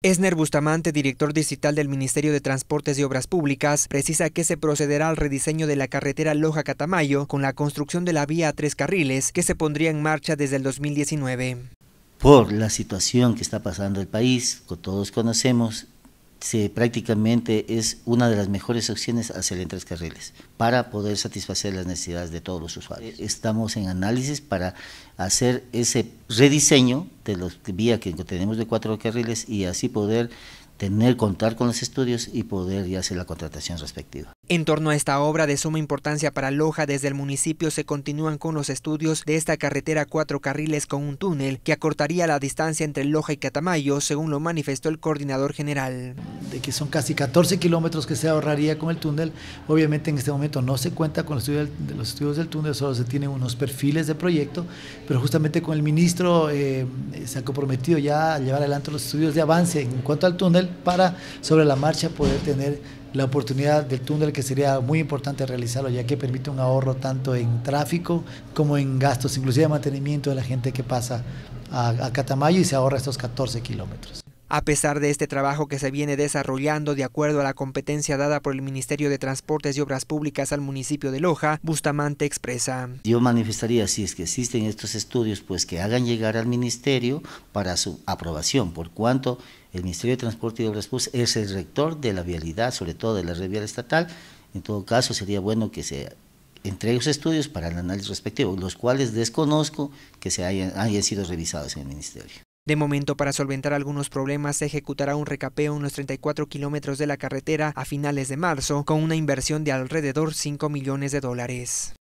Esner Bustamante, director digital del Ministerio de Transportes y Obras Públicas, precisa que se procederá al rediseño de la carretera Loja-Catamayo con la construcción de la vía a tres carriles que se pondría en marcha desde el 2019. Por la situación que está pasando el país, que todos conocemos, se, prácticamente es una de las mejores opciones hacer en tres carriles para poder satisfacer las necesidades de todos los usuarios. Estamos en análisis para hacer ese rediseño de los vías que tenemos de cuatro carriles y así poder tener, contar con los estudios y poder ya hacer la contratación respectiva. En torno a esta obra de suma importancia para Loja, desde el municipio se continúan con los estudios de esta carretera cuatro carriles con un túnel que acortaría la distancia entre Loja y Catamayo, según lo manifestó el coordinador general. De que son casi 14 kilómetros que se ahorraría con el túnel, obviamente en este momento no se cuenta con los estudios del, túnel, solo se tienen unos perfiles de proyecto, pero justamente con el ministro eh, se ha comprometido ya a llevar adelante los estudios de avance en cuanto al túnel para sobre la marcha poder tener la oportunidad del túnel que sería muy importante realizarlo ya que permite un ahorro tanto en tráfico como en gastos, inclusive mantenimiento de la gente que pasa a, a Catamayo y se ahorra estos 14 kilómetros. A pesar de este trabajo que se viene desarrollando de acuerdo a la competencia dada por el Ministerio de Transportes y Obras Públicas al municipio de Loja, Bustamante expresa. Yo manifestaría, si es que existen estos estudios, pues que hagan llegar al ministerio para su aprobación, por cuanto el Ministerio de Transporte y Obras Públicas es el rector de la vialidad, sobre todo de la red vial estatal. En todo caso, sería bueno que se entreguen los estudios para el análisis respectivo, los cuales desconozco que se hayan sido revisados en el Ministerio. De momento, para solventar algunos problemas, se ejecutará un recapeo en los 34 kilómetros de la carretera a finales de marzo, con una inversión de alrededor 5 millones de dólares.